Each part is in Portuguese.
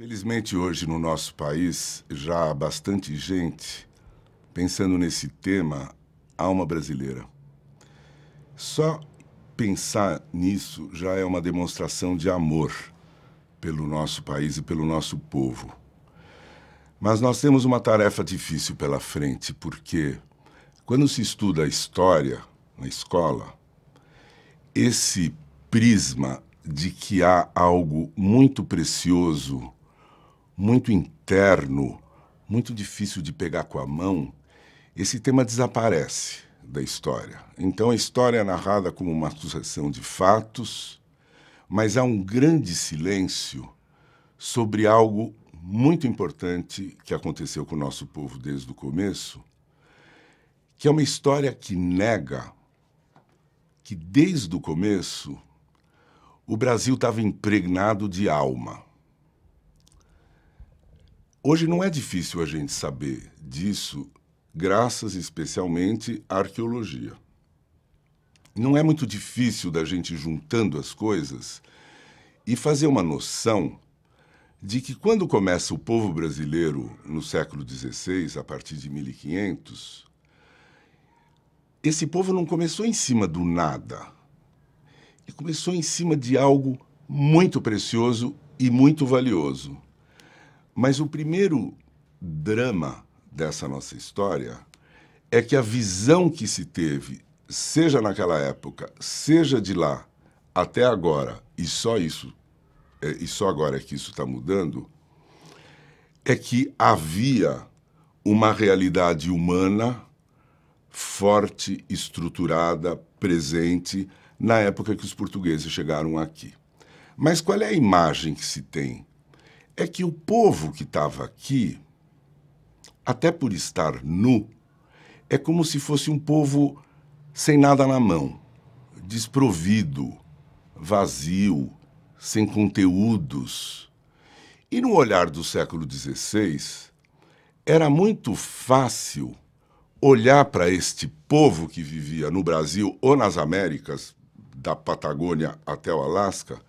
Felizmente, hoje no nosso país, já há bastante gente pensando nesse tema alma brasileira. Só pensar nisso já é uma demonstração de amor pelo nosso país e pelo nosso povo. Mas nós temos uma tarefa difícil pela frente, porque quando se estuda a história na escola, esse prisma de que há algo muito precioso muito interno, muito difícil de pegar com a mão, esse tema desaparece da história. Então a história é narrada como uma sucessão de fatos, mas há um grande silêncio sobre algo muito importante que aconteceu com o nosso povo desde o começo, que é uma história que nega que desde o começo o Brasil estava impregnado de alma. Hoje não é difícil a gente saber disso, graças especialmente à arqueologia. Não é muito difícil da gente juntando as coisas e fazer uma noção de que quando começa o povo brasileiro no século XVI, a partir de 1500, esse povo não começou em cima do nada. Ele começou em cima de algo muito precioso e muito valioso. Mas o primeiro drama dessa nossa história é que a visão que se teve, seja naquela época, seja de lá até agora, e só isso, é, e só agora é que isso está mudando, é que havia uma realidade humana forte, estruturada, presente na época que os portugueses chegaram aqui. Mas qual é a imagem que se tem é que o povo que estava aqui, até por estar nu, é como se fosse um povo sem nada na mão, desprovido, vazio, sem conteúdos. E no olhar do século XVI, era muito fácil olhar para este povo que vivia no Brasil ou nas Américas, da Patagônia até o Alasca,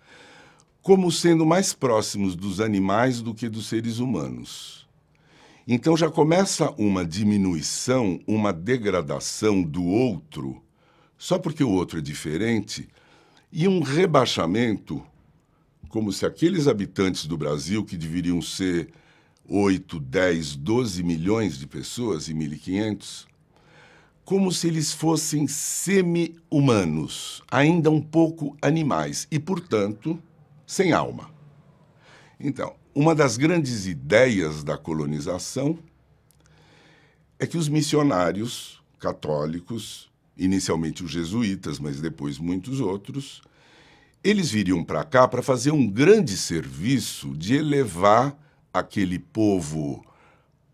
como sendo mais próximos dos animais do que dos seres humanos. Então já começa uma diminuição, uma degradação do outro, só porque o outro é diferente, e um rebaixamento, como se aqueles habitantes do Brasil, que deveriam ser 8, 10, 12 milhões de pessoas e 1.500, como se eles fossem semi-humanos, ainda um pouco animais, e, portanto, sem alma. Então, uma das grandes ideias da colonização é que os missionários católicos, inicialmente os jesuítas, mas depois muitos outros, eles viriam para cá para fazer um grande serviço de elevar aquele povo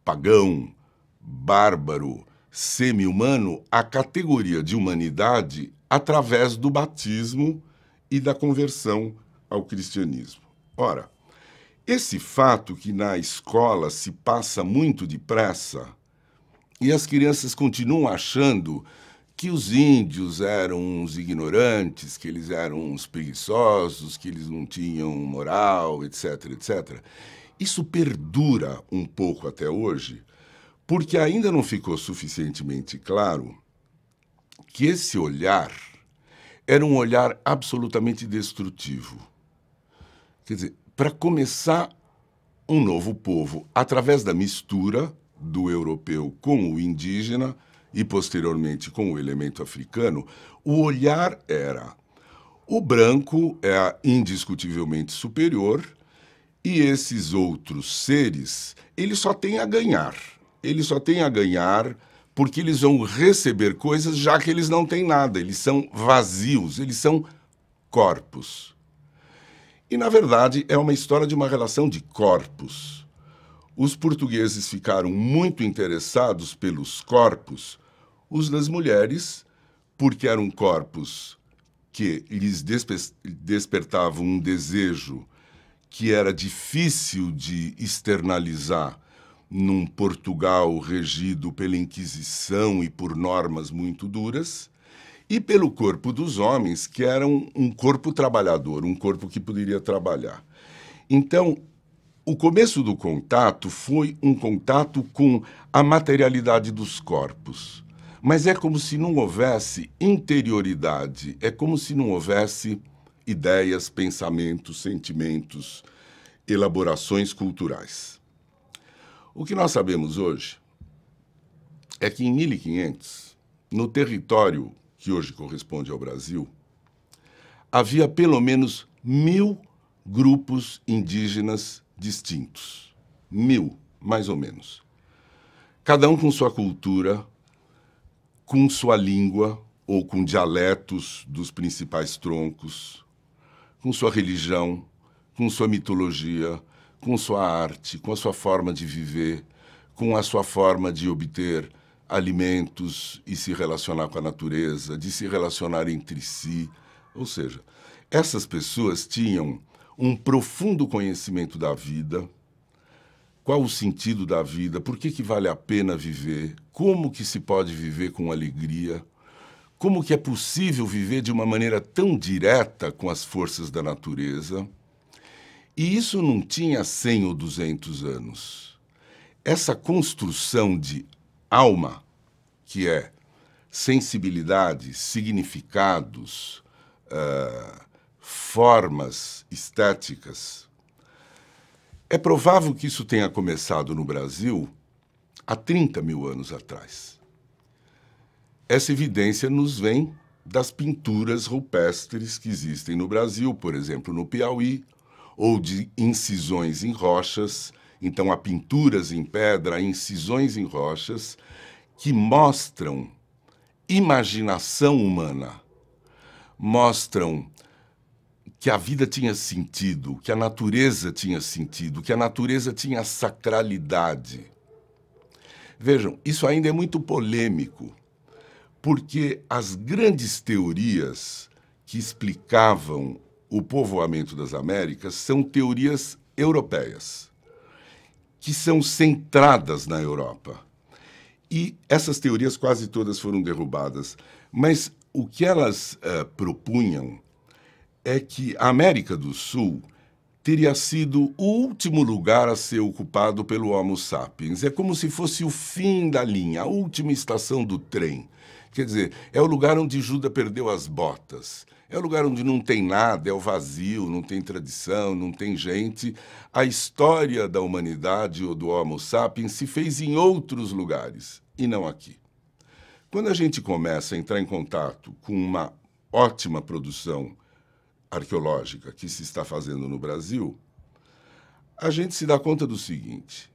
pagão, bárbaro, semi-humano à categoria de humanidade através do batismo e da conversão ao cristianismo. Ora, esse fato que na escola se passa muito depressa e as crianças continuam achando que os índios eram uns ignorantes, que eles eram uns preguiçosos, que eles não tinham moral, etc, etc. Isso perdura um pouco até hoje, porque ainda não ficou suficientemente claro que esse olhar era um olhar absolutamente destrutivo Quer dizer, para começar um novo povo através da mistura do europeu com o indígena e posteriormente com o elemento africano, o olhar era o branco é indiscutivelmente superior e esses outros seres, eles só têm a ganhar. Eles só têm a ganhar porque eles vão receber coisas já que eles não têm nada, eles são vazios, eles são corpos. E, na verdade, é uma história de uma relação de corpos. Os portugueses ficaram muito interessados pelos corpos, os das mulheres, porque eram corpos que lhes despe despertavam um desejo que era difícil de externalizar num Portugal regido pela Inquisição e por normas muito duras, e pelo corpo dos homens, que eram um corpo trabalhador, um corpo que poderia trabalhar. Então, o começo do contato foi um contato com a materialidade dos corpos. Mas é como se não houvesse interioridade, é como se não houvesse ideias, pensamentos, sentimentos, elaborações culturais. O que nós sabemos hoje é que em 1500, no território que hoje corresponde ao Brasil, havia pelo menos mil grupos indígenas distintos. Mil, mais ou menos. Cada um com sua cultura, com sua língua ou com dialetos dos principais troncos, com sua religião, com sua mitologia, com sua arte, com a sua forma de viver, com a sua forma de obter alimentos e se relacionar com a natureza, de se relacionar entre si. Ou seja, essas pessoas tinham um profundo conhecimento da vida, qual o sentido da vida, por que, que vale a pena viver, como que se pode viver com alegria, como que é possível viver de uma maneira tão direta com as forças da natureza. E isso não tinha 100 ou 200 anos. Essa construção de alma, que é sensibilidade, significados, uh, formas estéticas. É provável que isso tenha começado no Brasil há 30 mil anos atrás. Essa evidência nos vem das pinturas rupestres que existem no Brasil, por exemplo, no Piauí, ou de incisões em rochas então, há pinturas em pedra, há incisões em rochas, que mostram imaginação humana, mostram que a vida tinha sentido, que a natureza tinha sentido, que a natureza tinha sacralidade. Vejam, isso ainda é muito polêmico, porque as grandes teorias que explicavam o povoamento das Américas são teorias europeias que são centradas na Europa. E essas teorias quase todas foram derrubadas, mas o que elas uh, propunham é que a América do Sul teria sido o último lugar a ser ocupado pelo Homo sapiens. É como se fosse o fim da linha, a última estação do trem. Quer dizer, é o lugar onde Judas perdeu as botas. É o um lugar onde não tem nada, é o vazio, não tem tradição, não tem gente. A história da humanidade ou do Homo sapiens se fez em outros lugares e não aqui. Quando a gente começa a entrar em contato com uma ótima produção arqueológica que se está fazendo no Brasil, a gente se dá conta do seguinte: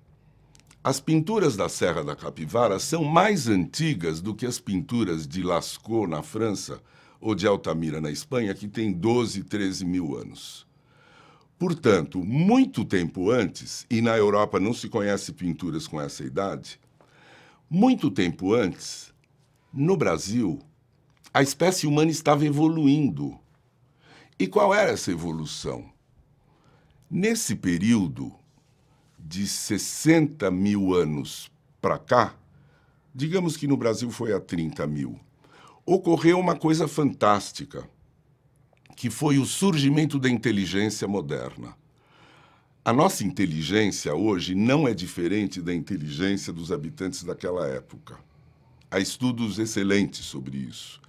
as pinturas da Serra da Capivara são mais antigas do que as pinturas de Lascaux, na França, ou de Altamira, na Espanha, que tem 12, 13 mil anos. Portanto, muito tempo antes, e na Europa não se conhece pinturas com essa idade, muito tempo antes, no Brasil, a espécie humana estava evoluindo. E qual era essa evolução? Nesse período de 60 mil anos para cá, digamos que no Brasil foi a 30 mil, ocorreu uma coisa fantástica, que foi o surgimento da inteligência moderna. A nossa inteligência hoje não é diferente da inteligência dos habitantes daquela época. Há estudos excelentes sobre isso.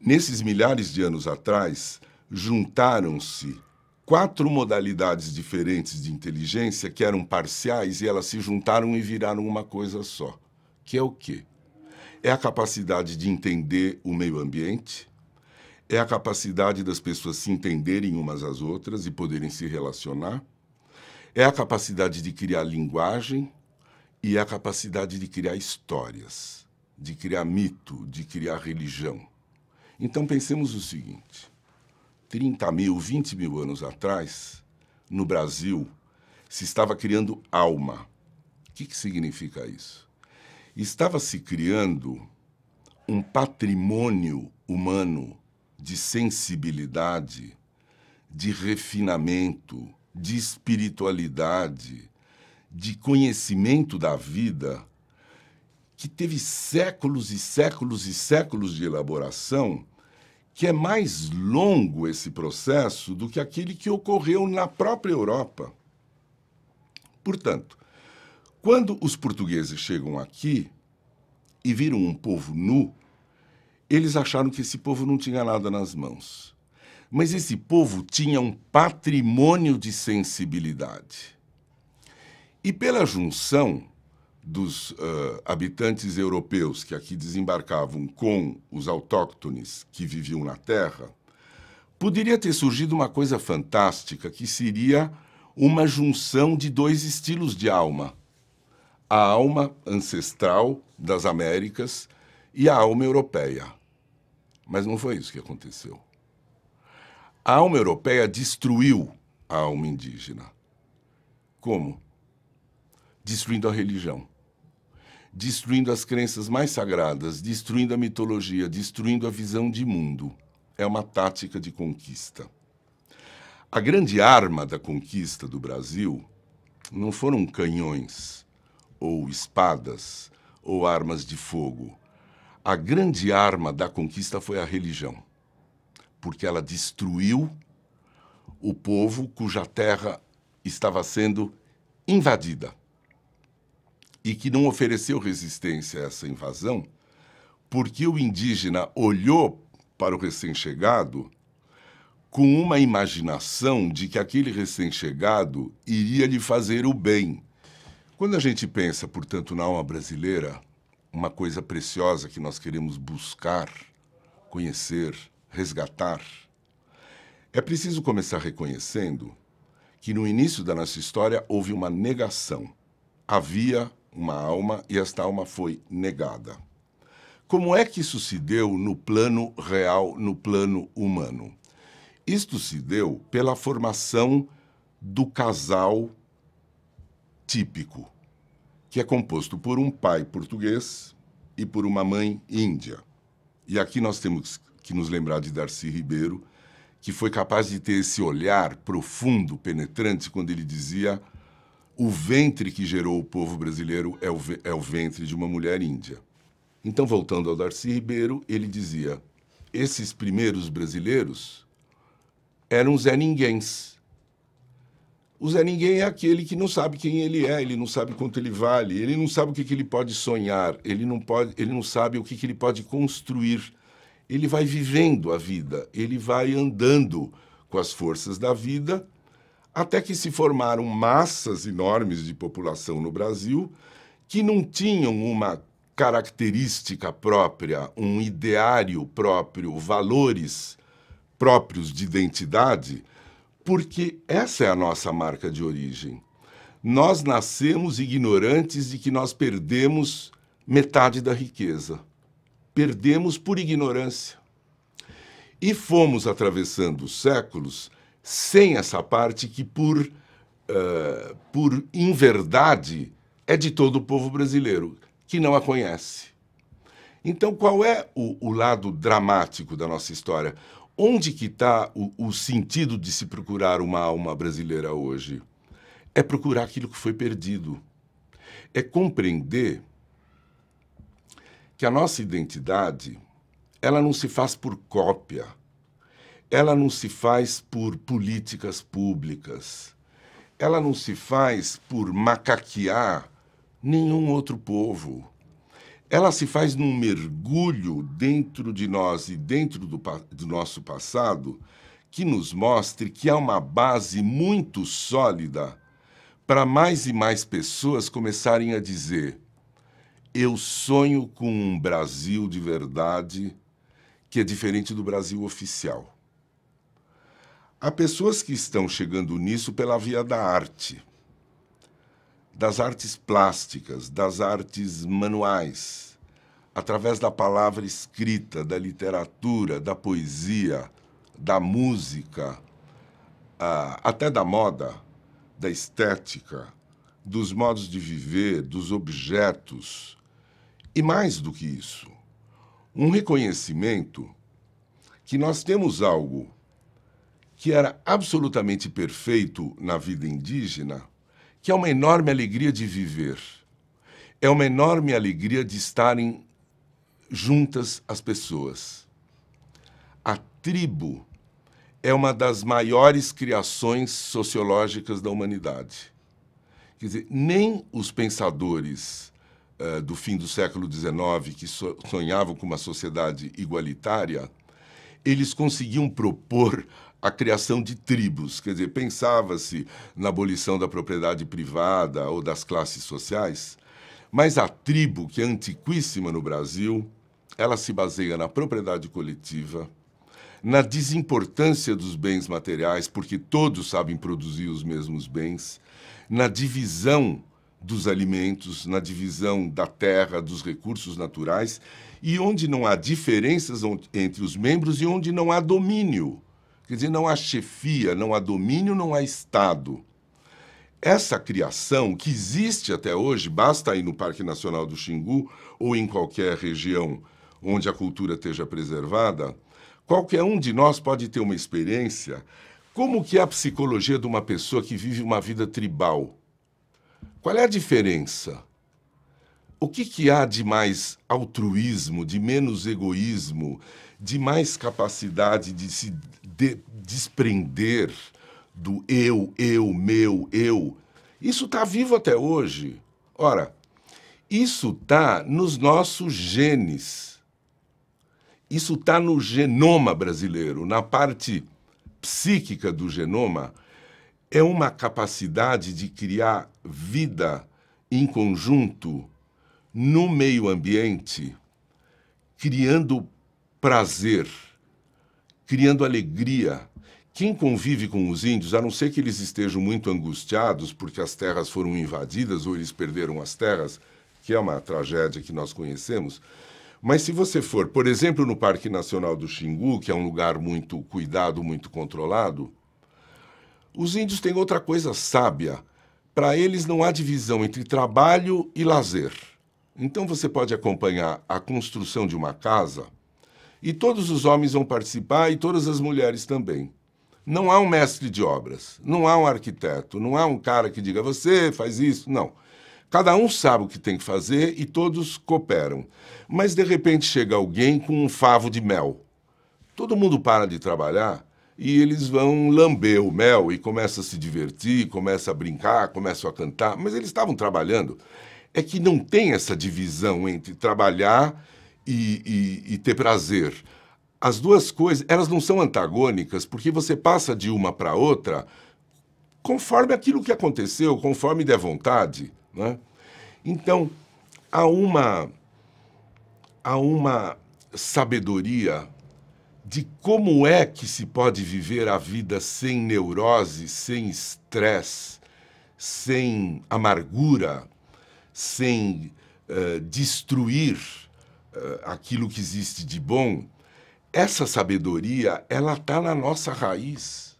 Nesses milhares de anos atrás, juntaram-se quatro modalidades diferentes de inteligência que eram parciais e elas se juntaram e viraram uma coisa só, que é o quê? É a capacidade de entender o meio ambiente, é a capacidade das pessoas se entenderem umas às outras e poderem se relacionar, é a capacidade de criar linguagem e é a capacidade de criar histórias, de criar mito, de criar religião. Então pensemos o seguinte: 30 mil, 20 mil anos atrás, no Brasil, se estava criando alma. O que, que significa isso? estava se criando um patrimônio humano de sensibilidade, de refinamento, de espiritualidade, de conhecimento da vida, que teve séculos e séculos e séculos de elaboração, que é mais longo esse processo do que aquele que ocorreu na própria Europa. Portanto, quando os portugueses chegam aqui e viram um povo nu, eles acharam que esse povo não tinha nada nas mãos. Mas esse povo tinha um patrimônio de sensibilidade. E pela junção dos uh, habitantes europeus que aqui desembarcavam com os autóctones que viviam na terra, poderia ter surgido uma coisa fantástica que seria uma junção de dois estilos de alma a alma ancestral das Américas e a alma europeia. Mas não foi isso que aconteceu. A alma europeia destruiu a alma indígena. Como? Destruindo a religião, destruindo as crenças mais sagradas, destruindo a mitologia, destruindo a visão de mundo. É uma tática de conquista. A grande arma da conquista do Brasil não foram canhões, ou espadas, ou armas de fogo. A grande arma da conquista foi a religião, porque ela destruiu o povo cuja terra estava sendo invadida e que não ofereceu resistência a essa invasão, porque o indígena olhou para o recém-chegado com uma imaginação de que aquele recém-chegado iria lhe fazer o bem quando a gente pensa, portanto, na alma brasileira, uma coisa preciosa que nós queremos buscar, conhecer, resgatar, é preciso começar reconhecendo que no início da nossa história houve uma negação. Havia uma alma e esta alma foi negada. Como é que isso se deu no plano real, no plano humano? Isto se deu pela formação do casal típico, que é composto por um pai português e por uma mãe índia. E aqui nós temos que nos lembrar de Darcy Ribeiro, que foi capaz de ter esse olhar profundo, penetrante, quando ele dizia: o ventre que gerou o povo brasileiro é o, é ventre de uma mulher índia. Então, voltando ao Darcy Ribeiro, ele dizia: esses primeiros brasileiros eram Zé Ninguéms, o Zé Ninguém é aquele que não sabe quem ele é, ele não sabe quanto ele vale, ele não sabe o que, que ele pode sonhar, ele não, pode, ele não sabe o que, que ele pode construir. Ele vai vivendo a vida, ele vai andando com as forças da vida, até que se formaram massas enormes de população no Brasil que não tinham uma característica própria, um ideário próprio, valores próprios de identidade porque essa é a nossa marca de origem. Nós nascemos ignorantes de que nós perdemos metade da riqueza. Perdemos por ignorância. E fomos atravessando séculos sem essa parte que, por, uh, por inverdade, é de todo o povo brasileiro, que não a conhece. Então, qual é o, o lado dramático da nossa história? onde que está o, o, sentido de se procurar uma alma brasileira hoje? É procurar aquilo que foi perdido. É compreender que a nossa identidade, ela não se faz por cópia. Ela não se faz por políticas públicas. Ela não se faz por macaquear nenhum outro povo ela se faz num mergulho dentro de nós e dentro do, do nosso passado que nos mostre que há uma base muito sólida para mais e mais pessoas começarem a dizer: eu sonho com um Brasil de verdade que é diferente do Brasil oficial. Há pessoas que estão chegando nisso pela via da arte das artes plásticas, das artes manuais, através da palavra escrita, da literatura, da poesia, da música, até da moda, da estética, dos modos de viver, dos objetos. E mais do que isso, um reconhecimento que nós temos algo que era absolutamente perfeito na vida indígena que é uma enorme alegria de viver. É uma enorme alegria de estarem juntas as pessoas. A tribo é uma das maiores criações sociológicas da humanidade. Quer dizer, nem os pensadores uh, do fim do século XIX, que so sonhavam com uma sociedade igualitária, eles conseguiam propor a criação de tribos, quer dizer, pensava-se na abolição da propriedade privada ou das classes sociais, mas a tribo, que é antiquíssima no Brasil, ela se baseia na propriedade coletiva, na desimportância dos bens materiais, porque todos sabem produzir os mesmos bens, na divisão dos alimentos, na divisão da terra, dos recursos naturais, e onde não há diferenças entre os membros e onde não há domínio. Quer dizer, não há chefia, não há domínio, não há Estado. Essa criação que existe até hoje, basta ir no Parque Nacional do Xingu ou em qualquer região onde a cultura esteja preservada, qualquer um de nós pode ter uma experiência. Como que é a psicologia de uma pessoa que vive uma vida tribal? Qual é a diferença? O que, que há de mais altruísmo, de menos egoísmo, de mais capacidade de se de desprender do eu, eu, meu, eu, isso está vivo até hoje. Ora, isso está nos nossos genes. Isso está no genoma brasileiro, na parte psíquica do genoma. É uma capacidade de criar vida em conjunto no meio ambiente, criando prazer, criando alegria. Quem convive com os índios, a não ser que eles estejam muito angustiados porque as terras foram invadidas ou eles perderam as terras, que é uma tragédia que nós conhecemos, mas se você for, por exemplo, no Parque Nacional do Xingu, que é um lugar muito cuidado, muito controlado, os índios têm outra coisa sábia. Para eles não há divisão entre trabalho e lazer. Então você pode acompanhar a construção de uma casa e todos os homens vão participar e todas as mulheres também. Não há um mestre de obras, não há um arquiteto, não há um cara que diga você faz isso, não. Cada um sabe o que tem que fazer e todos cooperam. Mas de repente chega alguém com um favo de mel. Todo mundo para de trabalhar e eles vão lamber o mel e começa a se divertir, começa a brincar, começam a cantar, mas eles estavam trabalhando. É que não tem essa divisão entre trabalhar e, e, e ter prazer. As duas coisas, elas não são antagônicas, porque você passa de uma para outra conforme aquilo que aconteceu, conforme der vontade. Né? Então, há uma, há uma sabedoria de como é que se pode viver a vida sem neurose, sem estresse, sem amargura, sem uh, destruir eh, aquilo que existe de bom, essa sabedoria, ela está na nossa raiz.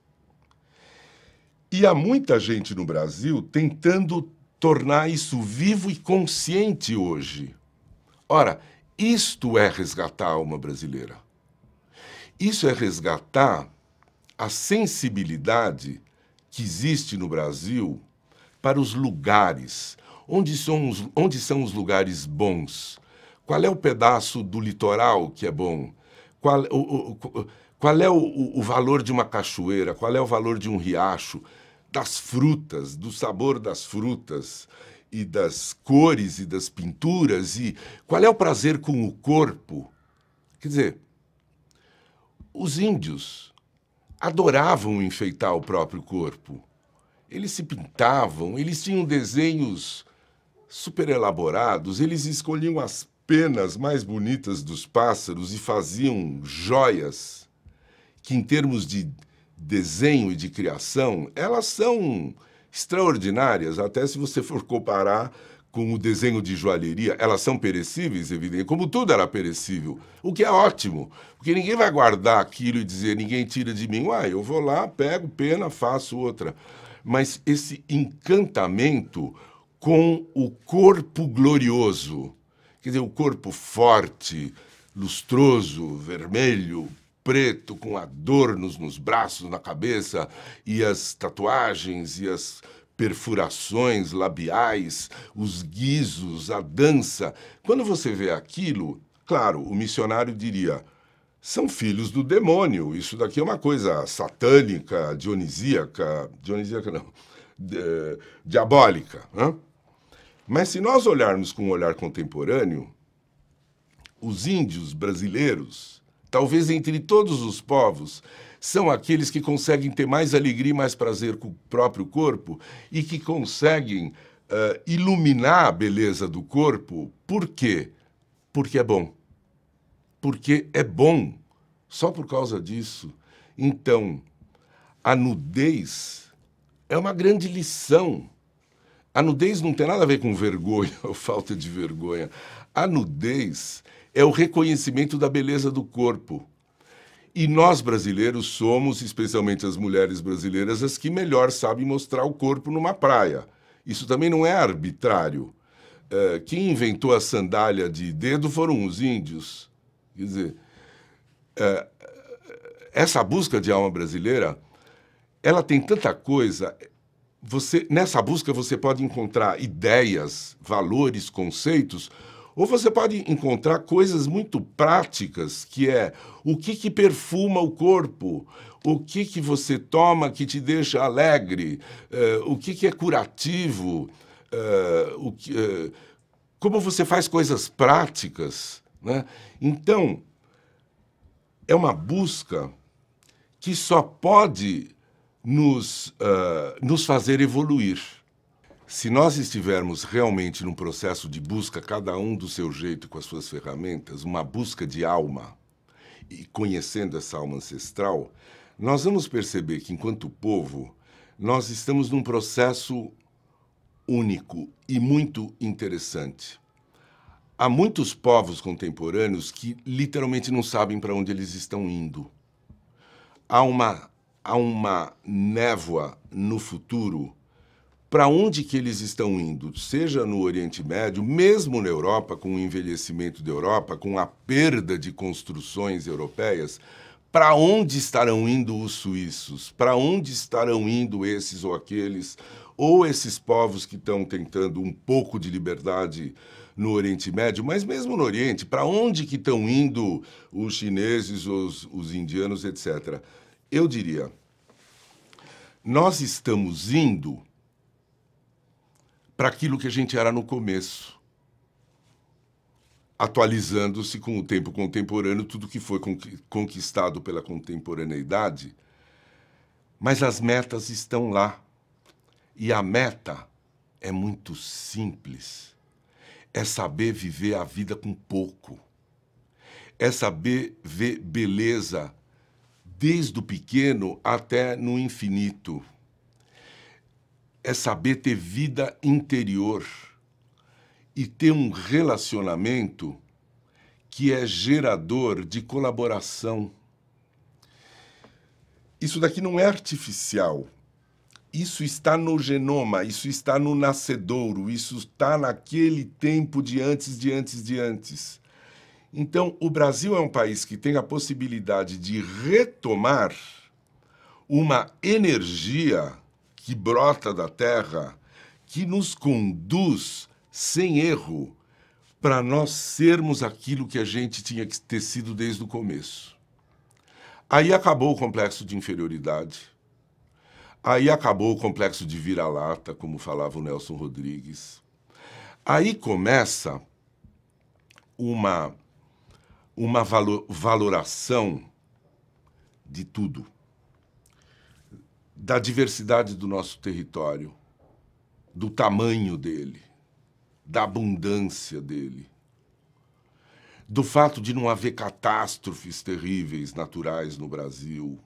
E há muita gente no Brasil tentando tornar isso vivo e consciente hoje. Ora, isto é resgatar a alma brasileira. Isso é resgatar a sensibilidade que existe no Brasil para os lugares. Onde são os, onde são os lugares bons? Qual é o pedaço do litoral que é bom? Qual, o, o, qual é o, o valor de uma cachoeira? Qual é o valor de um riacho? Das frutas, do sabor das frutas e das cores e das pinturas? E qual é o prazer com o corpo? Quer dizer, os índios adoravam enfeitar o próprio corpo. Eles se pintavam, eles tinham desenhos super elaborados, eles escolhiam as penas mais bonitas dos pássaros e faziam joias que, em termos de desenho e de criação, elas são extraordinárias, até se você for comparar com o desenho de joalheria. Elas são perecíveis, evidente, como tudo era perecível, o que é ótimo, porque ninguém vai guardar aquilo e dizer, ninguém tira de mim, ah, eu vou lá, pego pena, faço outra. Mas esse encantamento com o corpo glorioso, Quer dizer, o corpo forte, lustroso, vermelho, preto, com adornos nos braços, na cabeça, e as tatuagens e as perfurações labiais, os guizos, a dança. Quando você vê aquilo, claro, o missionário diria: são filhos do demônio. Isso daqui é uma coisa satânica, dionisíaca. Dionisíaca não. De, eh, diabólica. Né? Mas se nós olharmos com um olhar contemporâneo, os índios brasileiros, talvez entre todos os povos, são aqueles que conseguem ter mais alegria e mais prazer com o próprio corpo e que conseguem uh, iluminar a beleza do corpo. Por quê? Porque é bom. Porque é bom. Só por causa disso. Então, a nudez é uma grande lição a nudez não tem nada a ver com vergonha ou falta de vergonha. A nudez é o reconhecimento da beleza do corpo. E nós brasileiros somos, especialmente as mulheres brasileiras, as que melhor sabem mostrar o corpo numa praia. Isso também não é arbitrário. Eh, quem inventou a sandália de dedo foram os índios. Quer dizer, eh, essa busca de alma brasileira, ela tem tanta coisa, você nessa busca você pode encontrar ideias, valores, conceitos, ou você pode encontrar coisas muito práticas, que é o que, que perfuma o corpo, o que, que você toma que te deixa alegre, eh, o que, que é curativo, eh, o que, eh, como você faz coisas práticas. Né? Então, é uma busca que só pode nos, uh, nos fazer evoluir. Se nós estivermos realmente num processo de busca, cada um do seu jeito, com as suas ferramentas, uma busca de alma, e conhecendo essa alma ancestral, nós vamos perceber que, enquanto povo, nós estamos num processo único e muito interessante. Há muitos povos contemporâneos que literalmente não sabem para onde eles estão indo. Há uma a uma névoa no futuro para onde que eles estão indo, seja no Oriente Médio, mesmo na Europa, com o envelhecimento da Europa, com a perda de construções europeias, para onde estarão indo os suíços? Para onde estarão indo esses ou aqueles, ou esses povos que estão tentando um pouco de liberdade no Oriente Médio, mas mesmo no Oriente, para onde que estão indo os chineses, os, os indianos, etc eu diria, nós estamos indo para aquilo que a gente era no começo, atualizando-se com o tempo contemporâneo, tudo que foi conquistado pela contemporaneidade, mas as metas estão lá. E a meta é muito simples. É saber viver a vida com pouco. É saber ver beleza desde o pequeno até no infinito. É saber ter vida interior e ter um relacionamento que é gerador de colaboração. Isso daqui não é artificial. Isso está no genoma, isso está no nascedouro, isso está naquele tempo de antes, de antes, de antes. Então, o Brasil é um país que tem a possibilidade de retomar uma energia que brota da terra, que nos conduz sem erro para nós sermos aquilo que a gente tinha que ter sido desde o começo. Aí acabou o complexo de inferioridade. Aí acabou o complexo de vira-lata, como falava o Nelson Rodrigues. Aí começa uma uma valor, valoração de tudo, da diversidade do nosso território, do tamanho dele, da abundância dele, do fato de não haver catástrofes terríveis naturais no Brasil,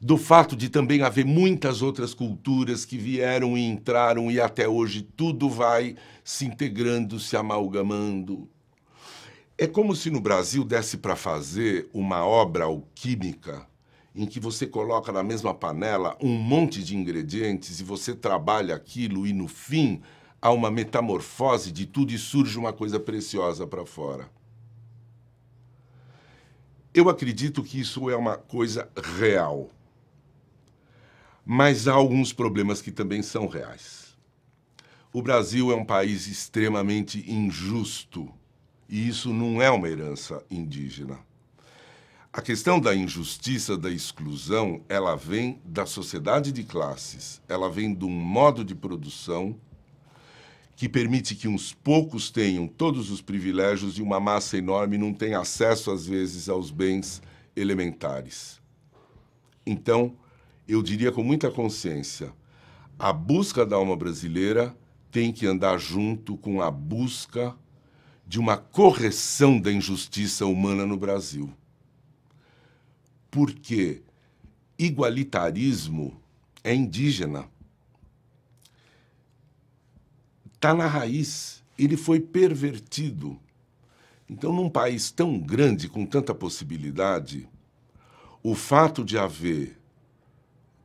do fato de também haver muitas outras culturas que vieram e entraram e até hoje tudo vai se integrando, se amalgamando. É como se no Brasil desse para fazer uma obra alquímica em que você coloca na mesma panela um monte de ingredientes e você trabalha aquilo e no fim há uma metamorfose de tudo e surge uma coisa preciosa para fora. Eu acredito que isso é uma coisa real. Mas há alguns problemas que também são reais. O Brasil é um país extremamente injusto e isso não é uma herança indígena. A questão da injustiça, da exclusão, ela vem da sociedade de classes, ela vem de um modo de produção que permite que uns poucos tenham todos os privilégios e uma massa enorme não tenha acesso, às vezes, aos bens elementares. Então, eu diria com muita consciência, a busca da alma brasileira tem que andar junto com a busca de uma correção da injustiça humana no Brasil. Porque igualitarismo é indígena. Está na raiz. Ele foi pervertido. Então, num país tão grande, com tanta possibilidade, o fato de haver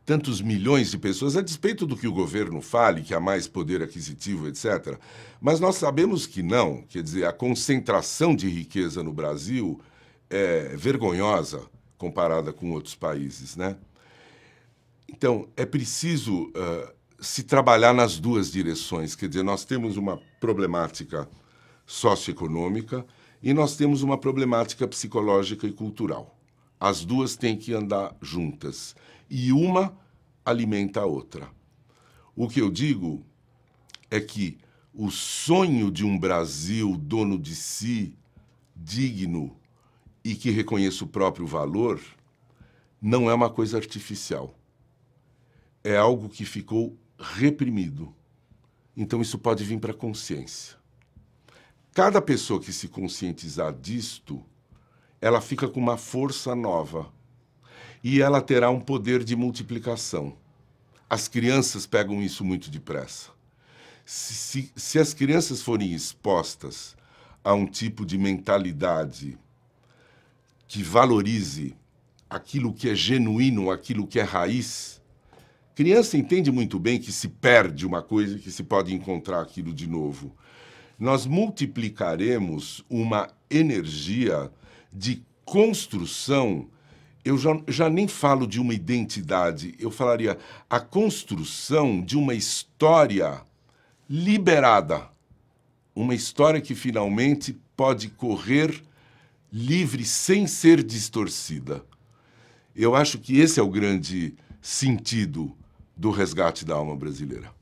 tantos milhões de pessoas, a despeito do que o governo fale, que há mais poder aquisitivo, etc. Mas nós sabemos que não. Quer dizer, a concentração de riqueza no Brasil é vergonhosa comparada com outros países, né? Então, é preciso uh, se trabalhar nas duas direções. Quer dizer, nós temos uma problemática socioeconômica e nós temos uma problemática psicológica e cultural. As duas têm que andar juntas e uma alimenta a outra. O que eu digo é que o sonho de um Brasil dono de si, digno e que reconheça o próprio valor, não é uma coisa artificial. É algo que ficou reprimido. Então isso pode vir para a consciência. Cada pessoa que se conscientizar disto, ela fica com uma força nova e ela terá um poder de multiplicação. As crianças pegam isso muito depressa. Se, se, se as crianças forem expostas a um tipo de mentalidade que valorize aquilo que é genuíno, aquilo que é raiz, criança entende muito bem que se perde uma coisa e que se pode encontrar aquilo de novo. Nós multiplicaremos uma energia de construção eu já, já nem falo de uma identidade, eu falaria a construção de uma história liberada. Uma história que finalmente pode correr livre sem ser distorcida. Eu acho que esse é o grande sentido do resgate da alma brasileira.